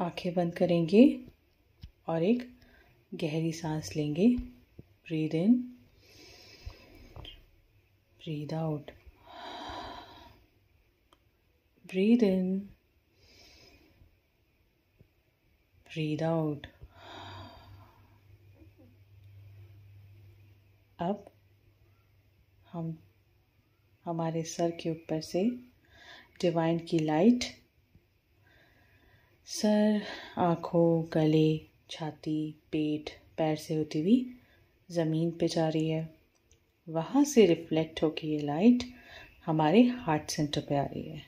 आंखें बंद करेंगे और एक गहरी सांस लेंगे breathe in breathe out breathe in breathe out अब हम हमारे सर के ऊपर से डिवाइन की लाइट सर आँखों गले छाती पेट पैर से होती हुई ज़मीन पे जा रही है वहाँ से रिफ्लेक्ट होकर ये लाइट हमारे हार्ट सेंटर पे आ रही है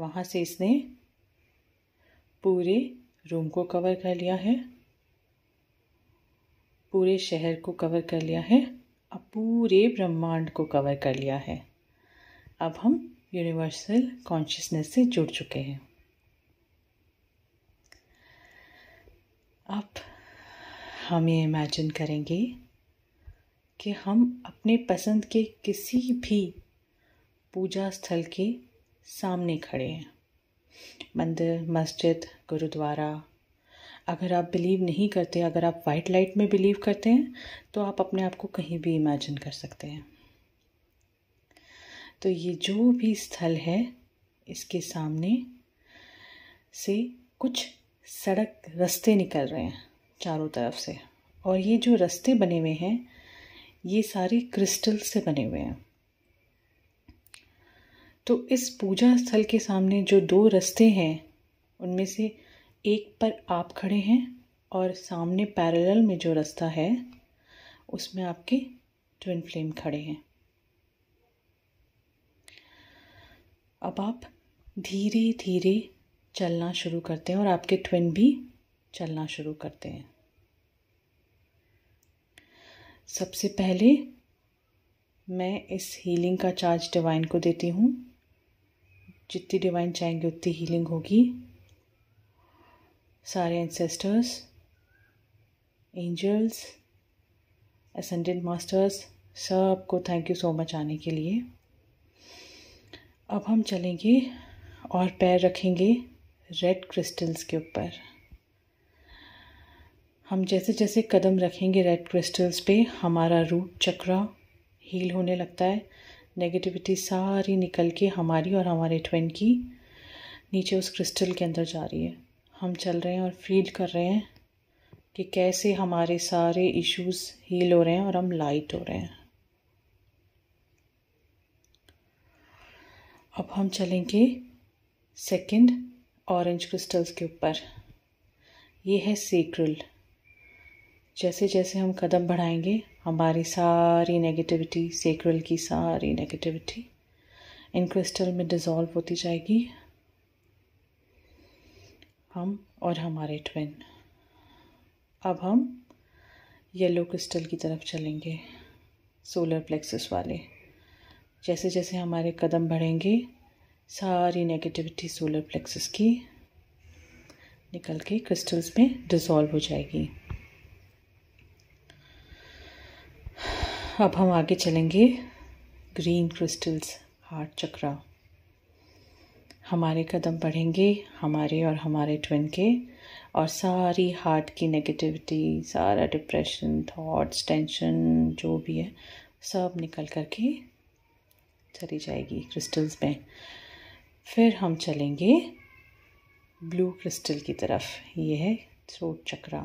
वहाँ से इसने पूरे रूम को कवर कर लिया है पूरे शहर को कवर कर लिया है अब पूरे ब्रह्मांड को कवर कर लिया है अब हम यूनिवर्सल कॉन्शियसनेस से जुड़ चुके हैं अब हम ये इमेजिन करेंगे कि हम अपने पसंद के किसी भी पूजा स्थल के सामने खड़े हैं मंदिर मस्जिद गुरुद्वारा अगर आप बिलीव नहीं करते अगर आप वाइट लाइट में बिलीव करते हैं तो आप अपने आप को कहीं भी इमेजिन कर सकते हैं तो ये जो भी स्थल है इसके सामने से कुछ सड़क रास्ते निकल रहे हैं चारों तरफ से और ये जो रास्ते बने हुए हैं ये सारे क्रिस्टल से बने हुए हैं तो इस पूजा स्थल के सामने जो दो रास्ते हैं उनमें से एक पर आप खड़े हैं और सामने पैरेलल में जो रास्ता है उसमें आपके ट्विन फ्लेम खड़े हैं अब आप धीरे धीरे चलना शुरू करते हैं और आपके ट्विन भी चलना शुरू करते हैं सबसे पहले मैं इस हीलिंग का चार्ज डिवाइन को देती हूँ जितनी डिवाइन चाहेंगे उतनी हीलिंग होगी सारे एंसेस्टर्स एंजल्स असेंडेंट मास्टर्स सबको थैंक यू सो मच आने के लिए अब हम चलेंगे और पैर रखेंगे रेड क्रिस्टल्स के ऊपर हम जैसे जैसे कदम रखेंगे रेड क्रिस्टल्स पे हमारा रूट चक्रा हील होने लगता है नेगेटिविटी सारी निकल के हमारी और हमारे ट्वेन की नीचे उस क्रिस्टल के अंदर जा रही है हम चल रहे हैं और फील कर रहे हैं कि कैसे हमारे सारे इश्यूज हील हो रहे हैं और हम लाइट हो रहे हैं अब हम चलेंगे सेकंड ऑरेंज क्रिस्टल्स के ऊपर ये है सीक्रल जैसे जैसे हम कदम बढ़ाएंगे हमारी सारी नेगेटिविटी सेक्रल की सारी नेगेटिविटी इन क्रिस्टल में डिज़ोल्व होती जाएगी हम और हमारे ट्विन अब हम येलो क्रिस्टल की तरफ चलेंगे सोलर प्लेक्सस वाले जैसे जैसे हमारे कदम बढ़ेंगे सारी नेगेटिविटी सोलर प्लेक्सस की निकल के क्रिस्टल्स में डिजॉल्व हो जाएगी अब हम आगे चलेंगे ग्रीन क्रिस्टल्स हार्ट चक्रा हमारे कदम बढ़ेंगे हमारे और हमारे ट्विन के और सारी हार्ट की नेगेटिविटी सारा डिप्रेशन थॉट्स टेंशन जो भी है सब निकल करके चली जाएगी क्रिस्टल्स में फिर हम चलेंगे ब्लू क्रिस्टल की तरफ ये है थ्रोट चक्रा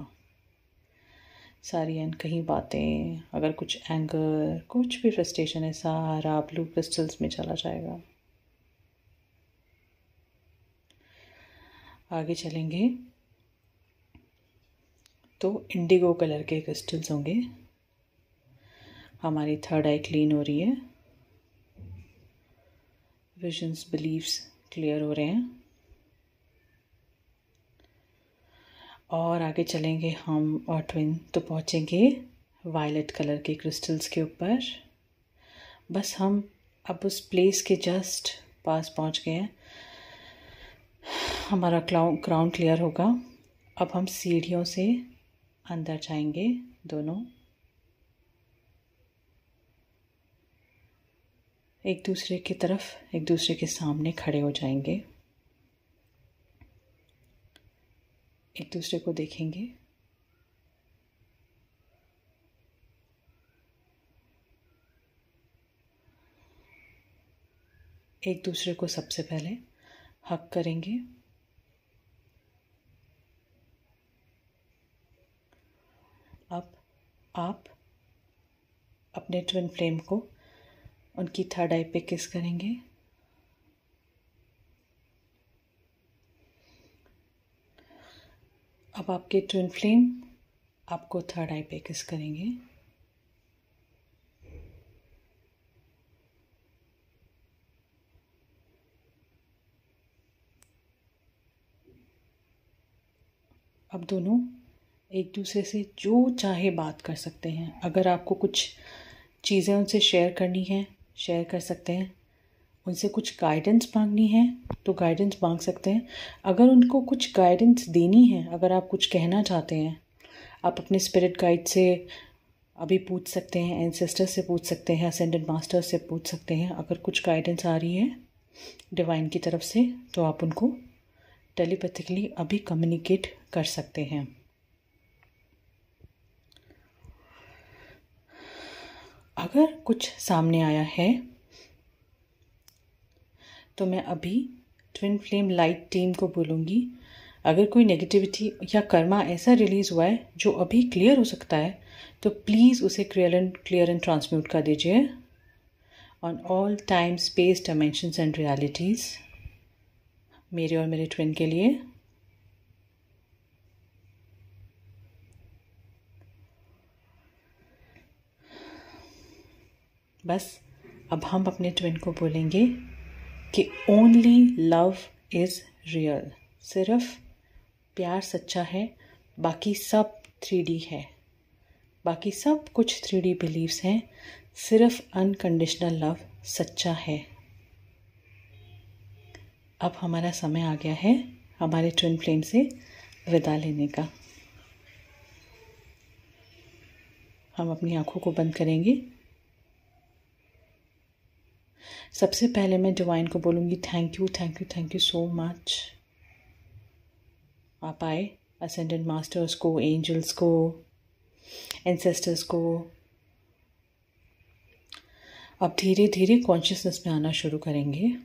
सारी कहीं बातें अगर कुछ एंगर कुछ भी फ्रस्टेशन है सारा ब्लू क्रिस्टल्स में चला जाएगा आगे चलेंगे तो इंडिगो कलर के क्रिस्टल्स होंगे हमारी थर्ड आई क्लीन हो रही है विजन्स बिलीव्स क्लियर हो रहे हैं और आगे चलेंगे हम और ट्विन तो पहुँचेंगे वायलेट कलर के क्रिस्टल्स के ऊपर बस हम अब उस प्लेस के जस्ट पास पहुँच गए हैं हमारा क्राउन क्लियर होगा अब हम सीढ़ियों से अंदर जाएंगे दोनों एक दूसरे की तरफ एक दूसरे के सामने खड़े हो जाएंगे एक दूसरे को देखेंगे एक दूसरे को सबसे पहले हक करेंगे अब आप अपने ट्विन फ्लेम को उनकी थर्ड आई पे किस करेंगे अब आपके ट्विन फ्लेम आपको थर्ड आई पे किस करेंगे अब दोनों एक दूसरे से जो चाहे बात कर सकते हैं अगर आपको कुछ चीज़ें उनसे शेयर करनी है शेयर कर सकते हैं उनसे कुछ गाइडेंस मांगनी है तो गाइडेंस मांग सकते हैं अगर उनको कुछ गाइडेंस देनी है अगर आप कुछ कहना चाहते हैं आप अपने स्पिरिट गाइड से अभी पूछ सकते हैं एनसेस्टर से पूछ सकते हैं असेंडेंट मास्टर से पूछ सकते हैं अगर कुछ गाइडेंस आ रही है डिवाइन की तरफ से तो आप उनको टेलीपैथिकली अभी कम्युनिकेट कर सकते हैं अगर कुछ सामने आया है तो मैं अभी ट्विन फ्लेम लाइट टीम को बोलूँगी अगर कोई नेगेटिविटी या कर्मा ऐसा रिलीज़ हुआ है जो अभी क्लियर हो सकता है तो प्लीज़ उसे clear and clear and transmute कर दीजिए on all time space dimensions and realities मेरे और मेरे ट्विन के लिए बस अब हम अपने ट्विन को बोलेंगे कि ओनली लव इज़ रियल सिर्फ प्यार सच्चा है बाकी सब थ्री है बाकी सब कुछ थ्री डी बिलीव्स हैं सिर्फ अनकंडीशनल लव सच्चा है अब हमारा समय आ गया है हमारे ट्विन फ्लेम से विदा लेने का हम अपनी आँखों को बंद करेंगे सबसे पहले मैं डिवाइन को बोलूँगी thank you thank you thank you so much आप आए असेंडेंट मास्टर्स को एंजल्स को एंसेस्टर्स को अब धीरे धीरे कॉन्शियसनेस में आना शुरू करेंगे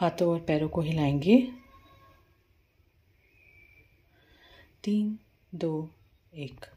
हाथों और पैरों को हिलाएंगे तीन दो एक